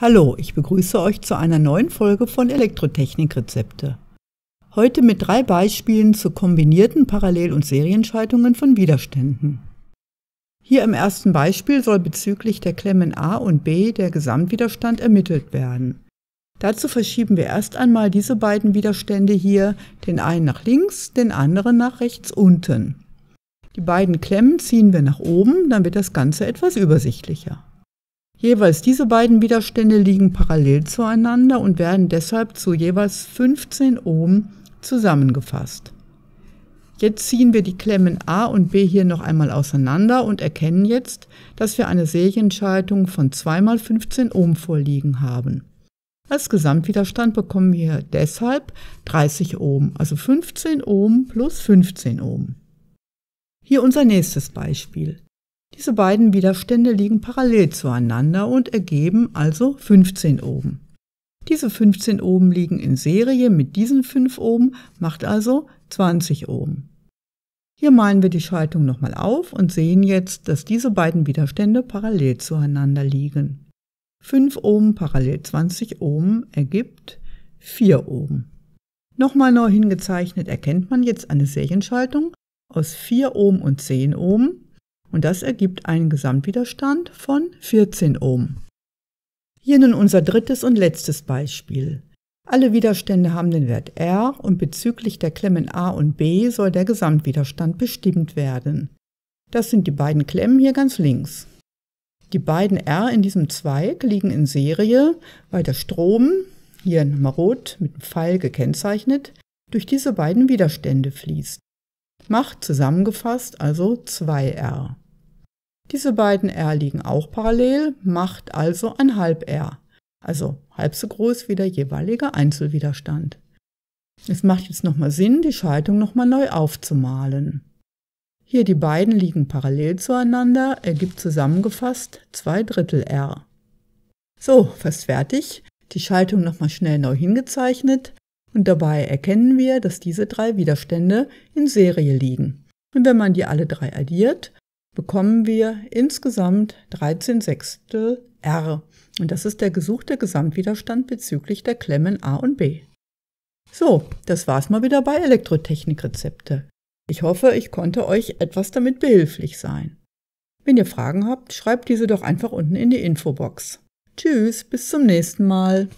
Hallo, ich begrüße euch zu einer neuen Folge von Elektrotechnikrezepte. Heute mit drei Beispielen zu kombinierten Parallel- und Serienschaltungen von Widerständen. Hier im ersten Beispiel soll bezüglich der Klemmen A und B der Gesamtwiderstand ermittelt werden. Dazu verschieben wir erst einmal diese beiden Widerstände hier, den einen nach links, den anderen nach rechts unten. Die beiden Klemmen ziehen wir nach oben, dann wird das Ganze etwas übersichtlicher. Jeweils diese beiden Widerstände liegen parallel zueinander und werden deshalb zu jeweils 15 Ohm zusammengefasst. Jetzt ziehen wir die Klemmen A und B hier noch einmal auseinander und erkennen jetzt, dass wir eine Serienschaltung von 2 mal 15 Ohm vorliegen haben. Als Gesamtwiderstand bekommen wir deshalb 30 Ohm, also 15 Ohm plus 15 Ohm. Hier unser nächstes Beispiel. Diese beiden Widerstände liegen parallel zueinander und ergeben also 15 Ohm. Diese 15 Ohm liegen in Serie mit diesen 5 Ohm, macht also 20 Ohm. Hier malen wir die Schaltung nochmal auf und sehen jetzt, dass diese beiden Widerstände parallel zueinander liegen. 5 Ohm parallel 20 Ohm ergibt 4 Ohm. Nochmal neu hingezeichnet erkennt man jetzt eine Serienschaltung aus 4 Ohm und 10 Ohm und das ergibt einen Gesamtwiderstand von 14 Ohm. Hier nun unser drittes und letztes Beispiel. Alle Widerstände haben den Wert R und bezüglich der Klemmen A und B soll der Gesamtwiderstand bestimmt werden. Das sind die beiden Klemmen hier ganz links. Die beiden R in diesem Zweig liegen in Serie, weil der Strom, hier nochmal rot mit Pfeil gekennzeichnet, durch diese beiden Widerstände fließt macht zusammengefasst also 2r. Diese beiden r liegen auch parallel, macht also ein halb r, also halb so groß wie der jeweilige Einzelwiderstand. Es macht jetzt nochmal Sinn, die Schaltung nochmal neu aufzumalen. Hier die beiden liegen parallel zueinander, ergibt zusammengefasst 2 Drittel R. So, fast fertig. Die Schaltung nochmal schnell neu hingezeichnet. Und dabei erkennen wir, dass diese drei Widerstände in Serie liegen. Und wenn man die alle drei addiert, bekommen wir insgesamt 13 Sechstel R. Und das ist der gesuchte Gesamtwiderstand bezüglich der Klemmen A und B. So, das war's mal wieder bei Elektrotechnikrezepte. Ich hoffe, ich konnte euch etwas damit behilflich sein. Wenn ihr Fragen habt, schreibt diese doch einfach unten in die Infobox. Tschüss, bis zum nächsten Mal.